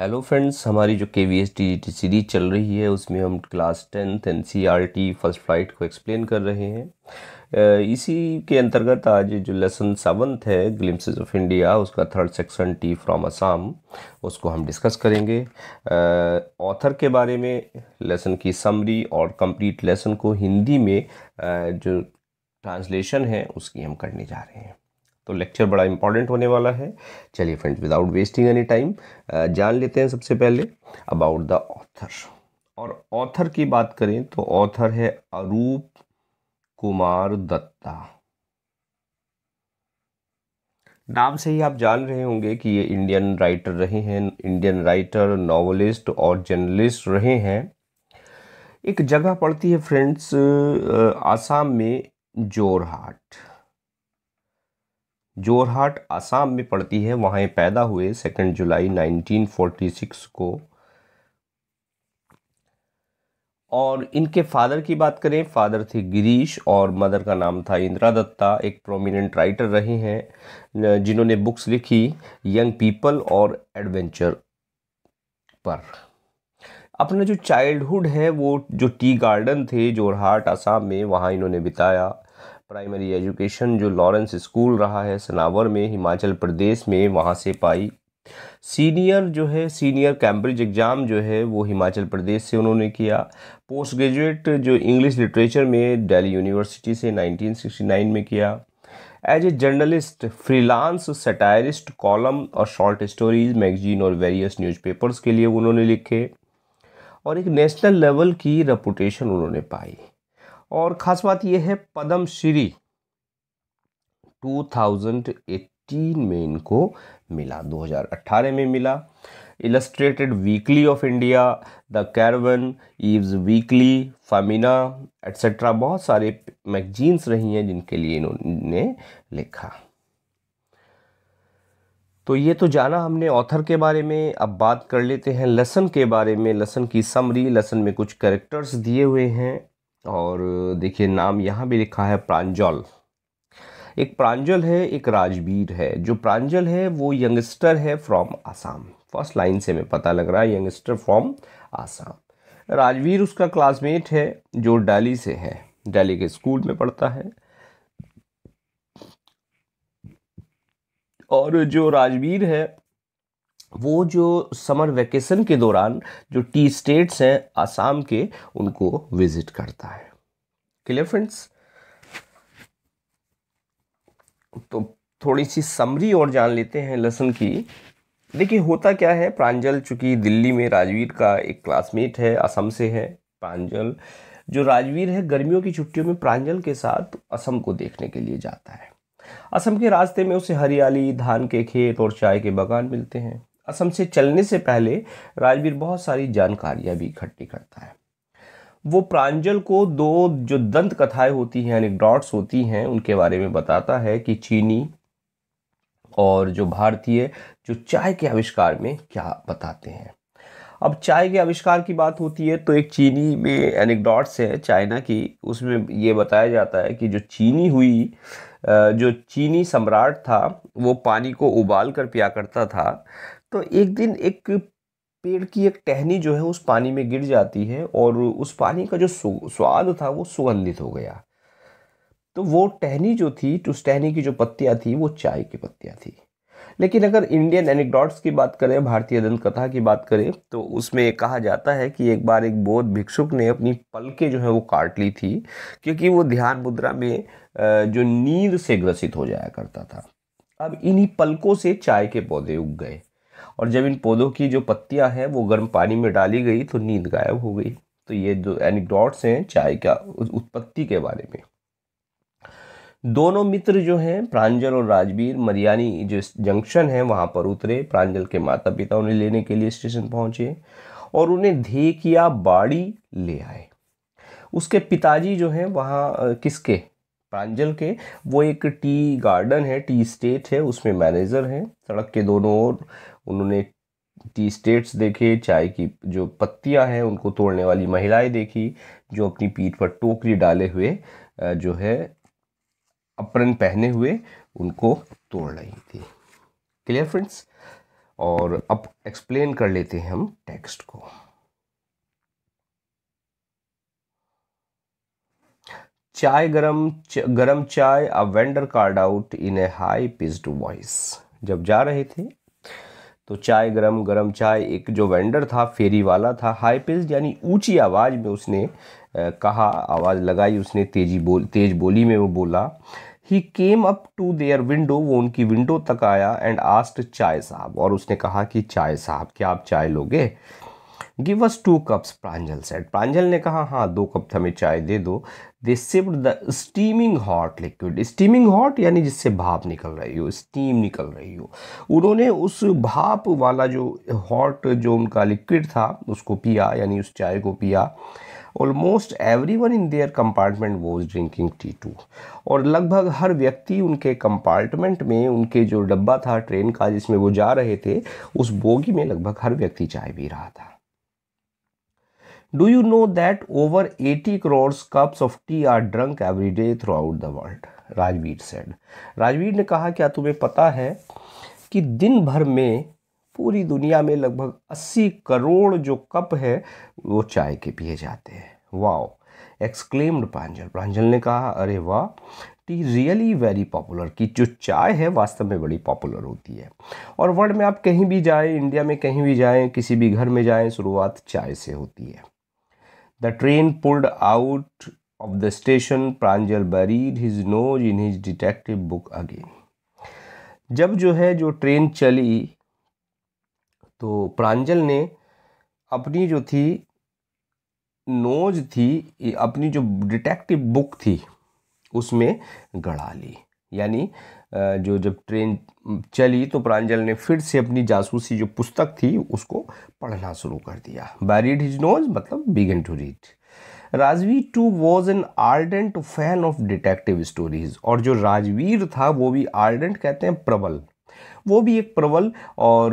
Hello friends हमारी जो के वी एस टी सीरीज चल रही है उसमें हम class tenth N C R T first flight को एक्सप्लेन कर रहे हैं इसी के अंतर्गत आज जो लेसन सेवन्थ है ग्लिम्सेज ऑफ इंडिया उसका third section tea from Assam उसको हम डिस्कस करेंगे ऑथर के बारे में लेसन की समरी और कंप्लीट लेसन को हिंदी में जो ट्रांसलेशन है उसकी हम करने जा रहे हैं तो लेक्चर बड़ा इंपॉर्टेंट होने वाला है चलिए friends without wasting any time जान लेते हैं सबसे पहले अबाउट द ऑथर और ऑथर की बात करें तो ऑथर है अरूप कुमार दत्ता नाम से ही आप जान रहे होंगे कि ये इंडियन राइटर रहे हैं इंडियन राइटर नॉवलिस्ट और जर्नलिस्ट रहे हैं एक जगह पड़ती है फ्रेंड्स आसाम में जोरहाट जोरहाट आसाम में पड़ती है वहाँ पैदा हुए सेकेंड जुलाई 1946 को और इनके फादर की बात करें फादर थे गिरीश और मदर का नाम था इंदिरा दत्ता एक प्रोमिनेंट राइटर रहे हैं जिन्होंने बुक्स लिखी यंग पीपल और एडवेंचर पर अपना जो चाइल्डहुड है वो जो टी गार्डन थे जोरहाट आसाम में वहाँ इन्होंने बिताया प्राइमरी एजुकेशन जो लॉरेंस स्कूल रहा है सनावर में हिमाचल प्रदेश में वहाँ से पाई सीनियर जो है सीनियर कैम्ब्रिज एग्ज़ाम जो है वो हिमाचल प्रदेश से उन्होंने किया पोस्ट ग्रेजुएट जो इंग्लिश लिटरेचर में दिल्ली यूनिवर्सिटी से 1969 में किया as a journalist freelance satirist column और शॉर्ट स्टोरीज मैगजीन और वेरियस न्यूज़पेपर्स के लिए उन्होंने लिखे और एक नेशनल लेवल की रेपुटेशन उन्होंने पाई और ख़ास बात यह है पद्म श्री 2018 में इनको मिला 2018 में मिला illustrated weekly of India the Caravan Eve's weekly Femina etcetera बहुत सारे मैगजीन्स रही हैं जिनके लिए इन्होंने लिखा तो ये तो जाना हमने ऑथर के बारे में अब बात कर लेते हैं लेसन के बारे में लेसन की समरी लेसन में कुछ कैरेक्टर्स दिए हुए हैं और देखिए नाम यहाँ भी लिखा है प्रांजल एक प्रांजल है एक राजवीर है जो प्रांजल है वो यंगस्टर है फ्रॉम आसाम फर्स्ट लाइन से हमें पता लग रहा है यंगस्टर फ्रॉम आसाम राजवीर उसका क्लासमेट है जो डेली से है डेली के स्कूल में पढ़ता है और जो राजवीर है वो जो समर वैकेशन के दौरान जो टी स्टेट्स हैं आसाम के उनको विजिट करता है क्लियर फ्रेंड्स तो थोड़ी सी समरी और जान लेते हैं लसन की देखिए होता क्या है प्रांजल चूँकि दिल्ली में राजवीर का एक क्लासमेट है असम से है प्रांजल जो राजवीर है गर्मियों की छुट्टियों में प्रांजल के साथ असम को देखने के लिए जाता है असम के रास्ते में उसे हरियाली धान के खेत और चाय के बागान मिलते हैं असम से चलने से पहले राजवीर बहुत सारी जानकारियाँ भी इकट्ठी करता है वो प्रांजल को दो जो दंत कथाएं होती हैं एनिकडॉट्स होती हैं उनके बारे में बताता है कि चीनी और जो भारतीय जो चाय के आविष्कार में क्या बताते हैं अब चाय के आविष्कार की बात होती है तो एक चीनी में एनिकडॉट्स है चाइना की उसमें ये बताया जाता है कि जो चीनी हुई जो चीनी सम्राट था वो पानी को उबाल कर पिया करता था तो एक दिन एक पेड़ की एक टहनी जो है उस पानी में गिर जाती है और उस पानी का जो स्वाद था वो सुगंधित हो गया तो वो टहनी जो थी तो उस टहनी की जो पत्तियाँ थी वो चाय की पत्तियाँ थी लेकिन अगर इंडियन एनिकडॉट्स की बात करें भारतीय दंत कथा की बात करें तो उसमें कहा जाता है कि एक बार एक बौद्ध भिक्षुक ने अपनी पलकें जो है वो काट ली थी क्योंकि वो ध्यान मुद्रा में जो नींद से ग्रसित हो जाया करता था अब इन्हीं पलकों से चाय के पौधे उग गए और जब इन पौधों की जो पत्तियां हैं वो गर्म पानी में डाली गई तो नींद गायब हो गई तो ये जो एनिकडॉट्स हैं चाय का उत्पत्ति के बारे में दोनों मित्र जो हैं प्रांजल और राजवीर मरियानी जो जंक्शन है वहाँ पर उतरे प्रांजल के माता पिता उन्हें लेने के लिए स्टेशन पहुँचे और उन्हें या बाड़ी ले आए उसके पिताजी जो हैं वहाँ किसके प्रांजल के वो एक टी गार्डन है टी स्टेट है उसमें मैनेजर हैं सड़क के दोनों ओर उन्होंने टी स्टेट्स देखे चाय की जो पत्तियां हैं उनको तोड़ने वाली महिलाएं देखी जो अपनी पीठ पर टोकरी डाले हुए जो है अपरन पहने हुए उनको तोड़ रही थी क्लियर फ्रेंड्स और अब एक्सप्लेन कर लेते हैं हम टेक्स्ट को चाय गरम च, garam chai a vendor called out in a high pitched voice जब जा रहे थे तो चाय गरम गरम चाय एक जो वेंडर था फेरी वाला था हाई पिज यानी ऊंची आवाज़ में उसने कहा आवाज़ लगाई उसने तेजी बोल तेज बोली में वो बोला he came up to their window वो उनकी विंडो तक आया एंड आस्ट चाय साहब और उसने कहा कि चाय साहब क्या आप चाय लोगे give us two cups Pranjal said Pranjal ने कहा हाँ दो कप हमें चाय दे दो they sipped the steaming hot liquid steaming hot यानी जिससे भाप निकल रही हो स्टीम निकल रही हो उन्होंने उस भाप वाला जो हॉट जो उनका लिक्विड था उसको पिया यानी उस चाय को पिया almost every one in their compartment was drinking tea too और लगभग हर व्यक्ति उनके कंपार्टमेंट में उनके जो डब्बा था ट्रेन का जिसमें वो जा रहे थे उस बोगी में लगभग हर व्यक्ति चाय पी रहा था do you know that over 80 cups of tea are drunk every day throughout the world Rajveer said Rajveer ने कहा क्या तुम्हें पता है कि दिन भर में पूरी दुनिया में लगभग 80 करोड़ जो कप है वो चाय के पिए जाते हैं वाह एक्सक्लेम्ड प्रांजल प्रांजल ने कहा अरे वाह टी रियली वेरी पॉपुलर कि जो चाय है वास्तव में बड़ी पॉपुलर होती है और वर्ल्ड में आप कहीं भी जाएं इंडिया में कहीं भी जाएं किसी भी घर में जाएं शुरुआत चाय से होती है the train pulled out of the station Pranjal buried his nose in his detective book again जब जो है जो ट्रेन चली तो प्रांजल ने अपनी जो थी नोज थी अपनी जो डिटेक्टिव बुक थी उसमें गड़ा ली यानी जो जब ट्रेन चली तो प्रांजल ने फिर से अपनी जासूसी जो पुस्तक थी उसको पढ़ना शुरू कर दिया बैरिड हिज नोज मतलब began to read Rajveer too was an ardent fan of detective stories और जो राजवीर था वो भी आर्डेंट कहते हैं प्रबल वो भी एक प्रबल और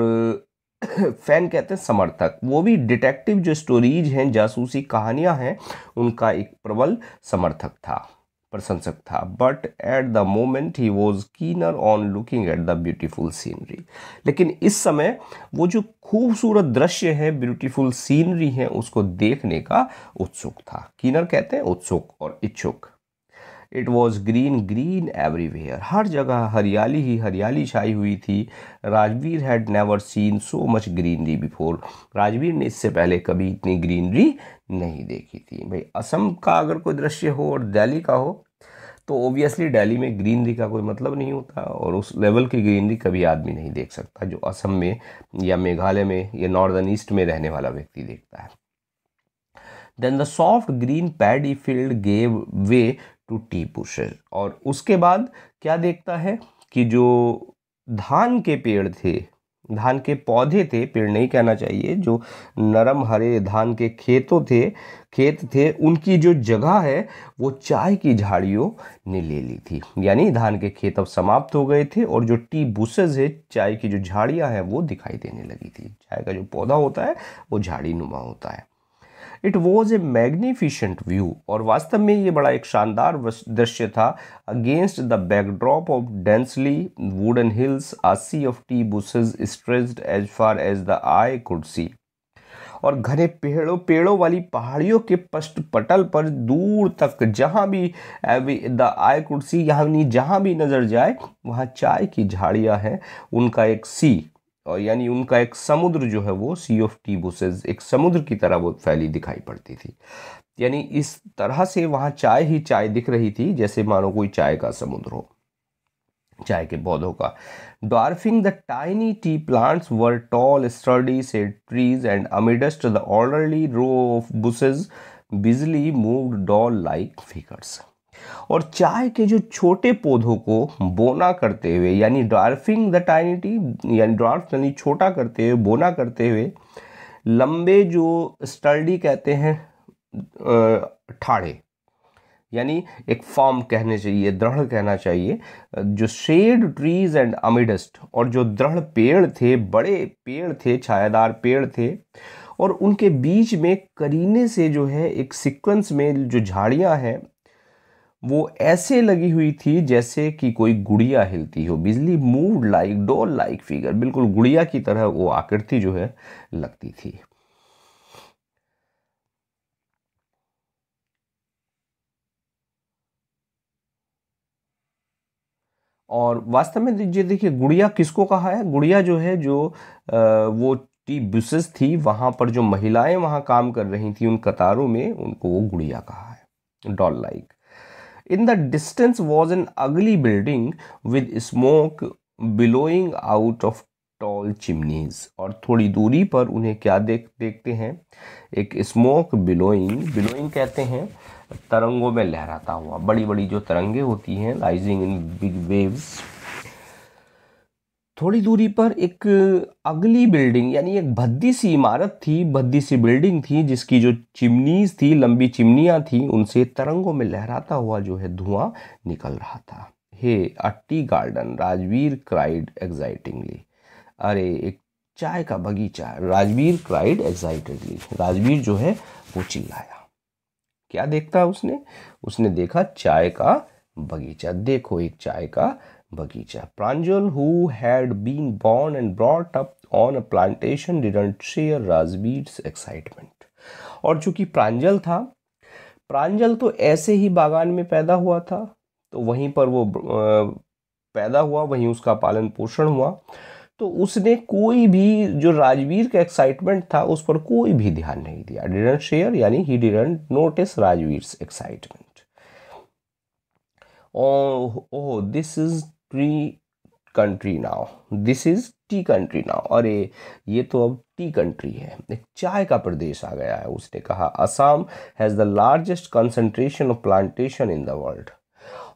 फैन कहते हैं समर्थक वो भी डिटेक्टिव जो स्टोरीज हैं जासूसी कहानियां हैं उनका एक प्रबल समर्थक था प्रशंसक था but at the moment he was keener on looking at the beautiful scenery लेकिन इस समय वो जो खूबसूरत दृश्य है ब्यूटीफुल सीनरी है उसको देखने का उत्सुक था कीनर कहते हैं उत्सुक और इच्छुक it was green green everywhere हर जगह हरियाली ही हरियाली छाई हुई थी Rajveer had never seen so much greenery before Rajveer ने इससे पहले कभी इतनी ग्रीनरी नहीं देखी थी भाई असम का अगर कोई दृश्य हो और दिल्ली का हो तो ओबियसली डेली में ग्रीनरी का कोई मतलब नहीं होता और उस लेवल की ग्रीनरी कभी आदमी नहीं देख सकता जो असम में या मेघालय में या नॉर्दर्न ईस्ट में रहने वाला व्यक्ति देखता है then the soft green paddy field gave way to tea bushes और उसके बाद क्या देखता है कि जो धान के पेड़ थे धान के पौधे थे पेड़ नहीं कहना चाहिए जो नरम हरे धान के खेतों थे खेत थे उनकी जो जगह है वो चाय की झाड़ियों ने ले ली थी यानी धान के खेत अब समाप्त हो गए थे और जो टी बुसेज है चाय की जो झाड़ियाँ हैं वो दिखाई देने लगी थी चाय का जो पौधा होता है वो झाड़ी नुमा होता है it was a magnificent view और वास्तव में ये बड़ा एक शानदार दृश्य था against the backdrop of densely wooded hills a sea of tea bushes stretched as far as the eye could see और घने पेड़ों पेड़ों वाली पहाड़ियों के पश्च पटल पर दूर तक जहाँ भी द आय कुर्सी यहाँ जहाँ भी नज़र जाए वहाँ चाय की झाड़ियाँ हैं उनका एक सी और यानी उनका एक समुद्र जो है वो सी ऑफ टी बुसेज एक समुद्र की तरह वो फैली दिखाई पड़ती थी यानी इस तरह से वहाँ चाय ही चाय दिख रही थी जैसे मानो कोई चाय का समुद्र हो चाय के पौधों का dwarfing the tiny tea plants were tall sturdy shade trees and amidst the orderly row of bushes busily move doll like figures और चाय के जो छोटे पौधों को बोना करते हुए यानी ड्राफ्टिंग द टाइनिटी यानी ड्राफ्ट यानी छोटा करते हुए बोना करते हुए लंबे जो स्टर्डी कहते हैं ठाड़े यानी एक फॉर्म कहने चाहिए दृढ़ कहना चाहिए जो शेड ट्रीज एंड अमिडस्ट और जो दृढ़ पेड़ थे बड़े पेड़ थे छायादार पेड़ थे और उनके बीच में करीने से जो है एक सीक्वेंस में जो झाड़ियां हैं वो ऐसे लगी हुई थी जैसे कि कोई गुड़िया हिलती हो busily move like doll like figure बिल्कुल गुड़िया की तरह वो आकृति जो है लगती थी और वास्तव में ये देखिए गुड़िया किसको कहा है गुड़िया जो है जो आ, वो टी बुसेस थी वहां पर जो महिलाएं वहां काम कर रही थी उन कतारों में उनको वो गुड़िया कहा है doll like In the distance was an ugly building with smoke billowing out of tall chimneys और थोड़ी दूरी पर उन्हें क्या देख देखते हैं एक स्मोक बिलोइंग बिलोइंग कहते हैं तरंगों में लहराता हुआ बड़ी बड़ी जो तरंगे होती हैं राइजिंग इन बिग वेव्स थोड़ी दूरी पर एक अगली बिल्डिंग यानी एक भद्दी सी इमारत थी भद्दी सी बिल्डिंग थी जिसकी जो चिमनीज थी लंबी चिमनियाँ थी उनसे तरंगों में लहराता हुआ जो है धुआं निकल रहा था hey a tea garden Rajveer cried excitingly अरे एक चाय का बगीचा राजवीर क्राइड एग्जाइटेडली राजवीर जो है वो चिल्लाया क्या देखता उसने उसने देखा चाय का बगीचा देखो एक चाय का बगीचा Pranjal who had been born and brought up on a plantation didn't share Rajbir's excitement और चूंकि प्रांजल था प्रांजल तो ऐसे ही बागान में पैदा हुआ था तो वहीं पर वो पैदा हुआ वहीं उसका पालन पोषण हुआ तो उसने कोई भी जो राजवीर का एक्साइटमेंट था उस पर कोई भी ध्यान नहीं दिया डिडंट शेयर यानी he didn't notice Rajveer excitement oh this is pre country now this is tea country now अरे ये तो अब टी कंट्री है एक चाय का प्रदेश आ गया है उसने कहा Assam has the largest concentration of plantation in the world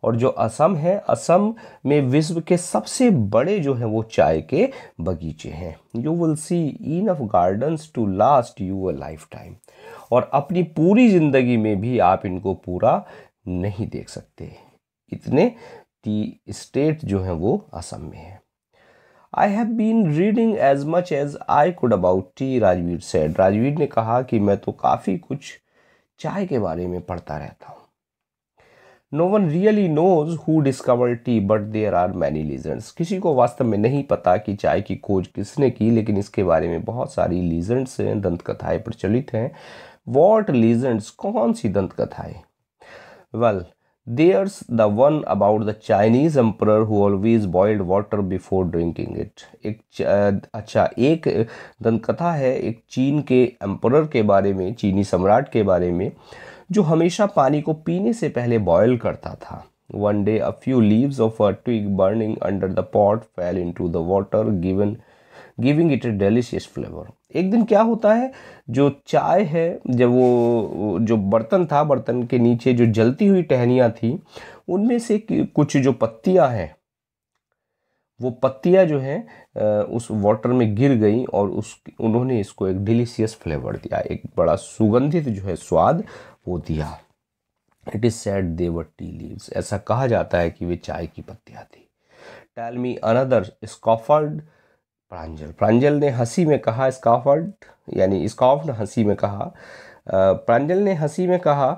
और जो असम है असम में विश्व के सबसे बड़े जो हैं वो चाय के बगीचे हैं you will see enough gardens to last you a lifetime और अपनी पूरी ज़िंदगी में भी आप इनको पूरा नहीं देख सकते इतने की स्टेट जो है वो असम में है I have been reading as much as I could about tea Rajveer said Rajveer ने कहा कि मैं तो काफ़ी कुछ चाय के बारे में पढ़ता रहता हूँ no one really knows who discover tea but there are many legends किसी को वास्तव में नहीं पता कि चाय की खोज किसने की लेकिन इसके बारे में बहुत सारी लीजेंड्स हैं दंत कथाएँ प्रचलित हैं वॉट लीजेंड्स कौन सी दंत कथाएँ well well, There's the one about the Chinese emperor who always boiled water before drinking it. एक अच्छा एक दंतकथा है एक चीन के एम्परर के बारे में चीनी सम्राट के बारे में जो हमेशा पानी को पीने से पहले बॉयल करता था one day a few leaves of a twig burning under the pot fell into the water given giving it a delicious flavour एक दिन क्या होता है जो चाय है जब वो जो बर्तन था बर्तन के नीचे जो जलती हुई टहनियाँ थी उनमें से कुछ जो पत्तियाँ हैं वो पत्तियाँ जो हैं उस वाटर में गिर गई और उस उन्होंने इसको एक डिलीशियस फ्लेवर दिया एक बड़ा सुगंधित जो है स्वाद वो दिया it is said they were tea leaves ऐसा कहा जाता है कि वे चाय की पत्तियाँ थी टैलमी अनदर स्कॉफर्ड प्रांजल प्रांजल ने हंसी में कहा स्काफर्ड यानी स्काफ ने हंसी में कहा प्रांजल ने हंसी में कहा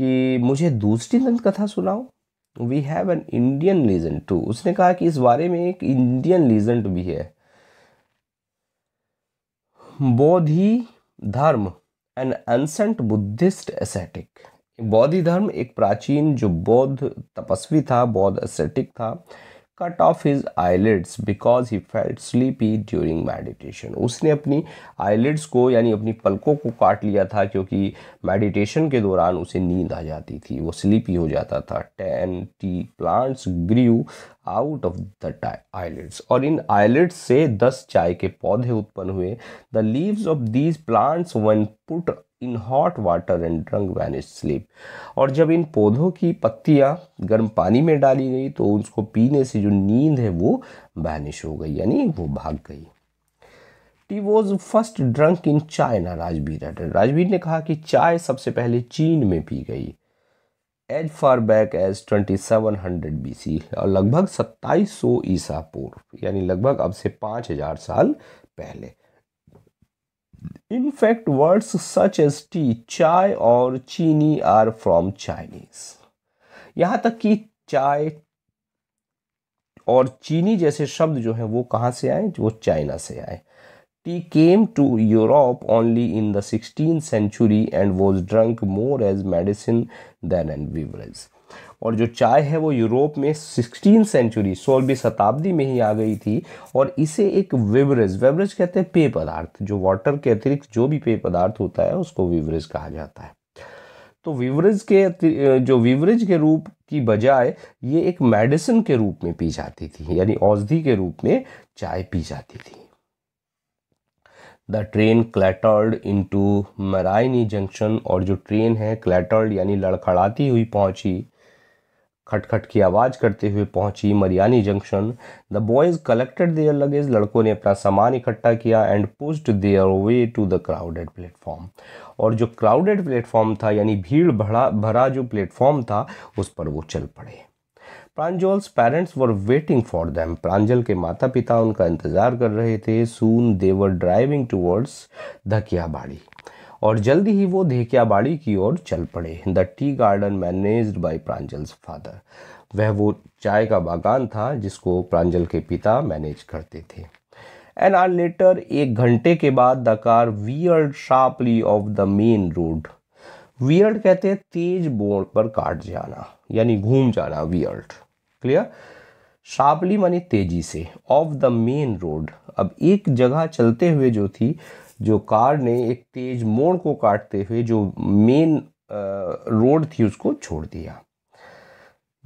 कि मुझे दूसरी दंत कथा सुनाओ we have an Indian legend too उसने कहा कि इस बारे में एक इंडियन लीजेंड भी है Bodhidharma an ancient Buddhist ascetic Bodhidharma एक प्राचीन जो बौद्ध तपस्वी था बौद्ध एसेटिक था cut off his eyelids because he felt sleepy during meditation उसने अपनी आईलेट्स को यानी अपनी पलकों को काट लिया था क्योंकि मेडिटेशन के दौरान उसे नींद आ जाती थी वो स्लीपी हो जाता था ten tea plants grew out of the eyelids और इन आईलेट्स से दस चाय के पौधे उत्पन्न हुए the leaves of these plants when put in hot water and drunk ban sleep और जब इन पौधों की पत्तियां गर्म पानी में डाली गई तो उसको पीने से जो नींद है वो वैनिश हो गई यानी वो भाग गई tea was first drunk in China Rajbir Rajbir ने कहा कि चाय सबसे पहले चीन में पी गई as far back as twenty seven hundred B C और लगभग सत्ताईस सौ ईसा पूर्व यानी लगभग अब से पाँच हजार साल पहले in fact words such as tea chai और चीनी आर फ्रॉम चाइनीज यहां तक कि चाय और चीनी जैसे शब्द जो हैं वो कहां से आए वो चाइना से आए tea came to Europe only in the sixteen century and was drunk more as medicine than and beverage और जो चाय है वो यूरोप में सिक्सटीन सेंचुरी सोलहवीं शताब्दी में ही आ गई थी और इसे एक वेबरेज वेबरेज कहते हैं पेय पदार्थ जो वाटर के अतिरिक्त जो भी पेय पदार्थ होता है उसको वेबरेज कहा जाता है तो विवरेज के जो विवरेज के रूप की बजाय ये एक मेडिसिन के रूप में पी जाती थी यानी औषधि के रूप में चाय पी जाती थी the train clattered to Mariani junction और जो ट्रेन है क्लैटर्ड यानी लड़खड़ाती हुई पहुंची खटखट की आवाज़ करते हुए पहुंची Mariani junction the boys collected their luggage लड़कों ने अपना सामान इकट्ठा किया and pushed their way to the crowded platform और जो क्राउडेड प्लेटफॉर्म था यानी भीड़ भरा भरा जो प्लेटफॉर्म था उस पर वो चल पड़े Pranjal's parents were waiting for them Pranjal के माता पिता उनका इंतज़ार कर रहे थे सून देवर ड्राइविंग टूवर्ड्स धकियाबाड़ी और जल्दी ही वो धेकियाबाड़ी की ओर चल पड़े the tea garden managed by Pranjal's father वह वो चाय का बागान था जिसको प्रांजल के पिता मैनेज करते थे एन आर लेटर एक घंटे के बाद the car veered sharply off the main road veered कहते हैं तेज बोर्ड पर काट जाना यानी घूम जाना वियर्ड क्लियर शार्पली मानी तेजी से ऑफ द मेन रोड अब एक जगह चलते हुए जो थी जो कार ने एक तेज मोड़ को काटते हुए जो मेन रोड थी उसको छोड़ दिया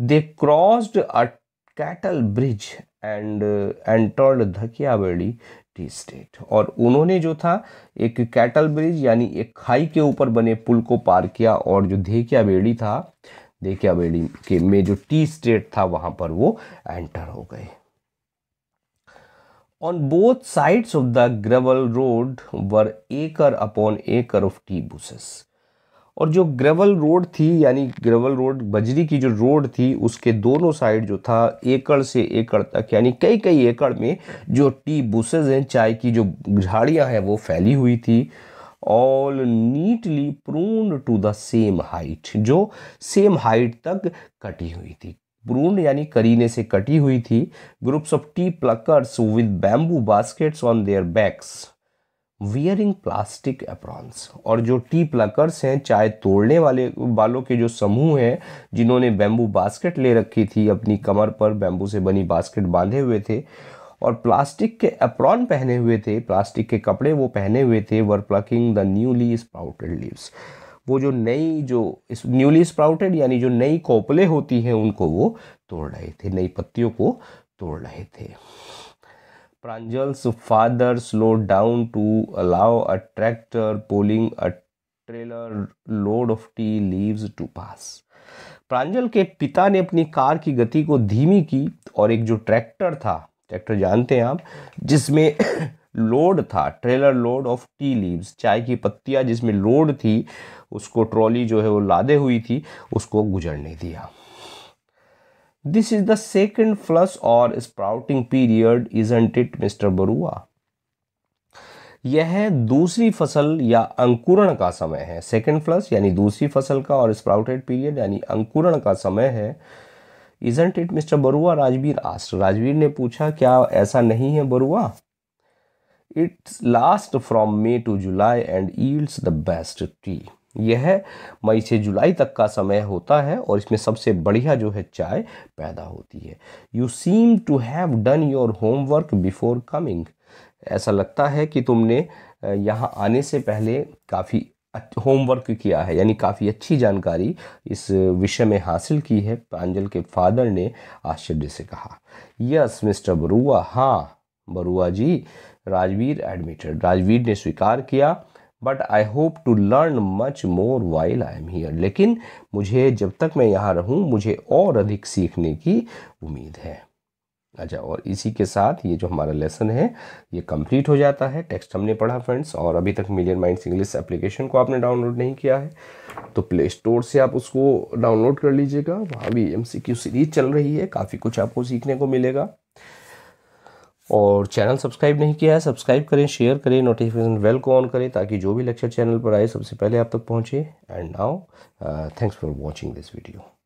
they crossed a cattle bridge and entered टर्ड धकियावेड़ी टी स्टेट और उन्होंने जो था एक कैटल ब्रिज यानी एक खाई के ऊपर बने पुल को पार किया और जो धेकियावेड़ी था बेड़ी के में जो टी स्टेट था वहाँ पर वो एंटर हो गए On both sides of the gravel road were acre upon acre of tea bushes. और जो ग्रेवल रोड थी यानी ग्रेवल रोड बजरी की जो रोड थी उसके दोनों साइड जो था एकड़ से एकड़ तक यानी कई कई एकड़ में जो टी बुसेज हैं चाय की जो झाड़ियां हैं वो फैली हुई थी all neatly pruned to the same height जो सेम हाइट तक कटी हुई थी प्रून यानी करीने से कटी हुई थी groups of tea pluckers with bamboo baskets on their backs wearing plastic aprons और जो टी प्लकर्स हैं चाय तोड़ने वाले बालों के जो समूह हैं जिन्होंने बैम्बू बास्केट ले रखी थी अपनी कमर पर बैम्बू से बनी बास्केट बांधे हुए थे और प्लास्टिक के अप्रॉन पहने हुए थे प्लास्टिक के कपड़े वो पहने हुए थे were plucking the newly sprouted leaves वो जो नई जो इस न्यूली स्प्राउटेड यानी जो नई कोपले होती हैं उनको वो तोड़ रहे थे नई पत्तियों को तोड़ रहे थे Pranjal's father slow down to allow a tractor pulling a trailer load of tea leaves to pass Pranjal के पिता ने अपनी कार की गति को धीमी की और एक जो ट्रैक्टर था ट्रैक्टर जानते हैं आप जिसमें लोड था trailer load of tea leaves चाय की पत्तियां जिसमें लोड थी उसको ट्रॉली जो है वो लादे हुई थी उसको गुजरने दिया this is the second flush or sprouting period isn't it mister Barua यह दूसरी फसल या अंकुरण का समय है सेकेंड फ्लस यानी दूसरी फसल का और स्प्राउटेड पीरियड यानी अंकुरण का समय है isn't it mister Barua Rajveer asked Rajveer ने पूछा क्या ऐसा नहीं है Barua it's last from May to July and yields the best tea यह मई से जुलाई तक का समय होता है और इसमें सबसे बढ़िया जो है चाय पैदा होती है you seem to have done your homework before coming ऐसा लगता है कि तुमने यहाँ आने से पहले काफ़ी होमवर्क किया है यानी काफ़ी अच्छी जानकारी इस विषय में हासिल की है प्रांजल के फादर ने आश्चर्य से कहा यस मिस्टर बरुआ हाँ बरुआ जी राजवीर एडमिटेड राजवीर ने स्वीकार किया but I hope to learn much more while I am here लेकिन मुझे जब तक मैं यहाँ रहूँ मुझे और अधिक सीखने की उम्मीद है अच्छा और इसी के साथ ये जो हमारा लेसन है ये कंप्लीट हो जाता है टेक्स्ट हमने पढ़ा फ्रेंड्स और अभी तक मिलियन माइंड्स इंग्लिश एप्लीकेशन को आपने डाउनलोड नहीं किया है तो प्ले स्टोर से आप उसको डाउनलोड कर लीजिएगा वहाँ भी एम सीरीज चल रही है काफ़ी कुछ आपको सीखने को मिलेगा और चैनल सब्सक्राइब नहीं किया है सब्सक्राइब करें शेयर करें नोटिफिकेशन वेल को ऑन करें ताकि जो भी लेक्चर चैनल पर आए सबसे पहले आप तक पहुँचे and now thanks for watching this video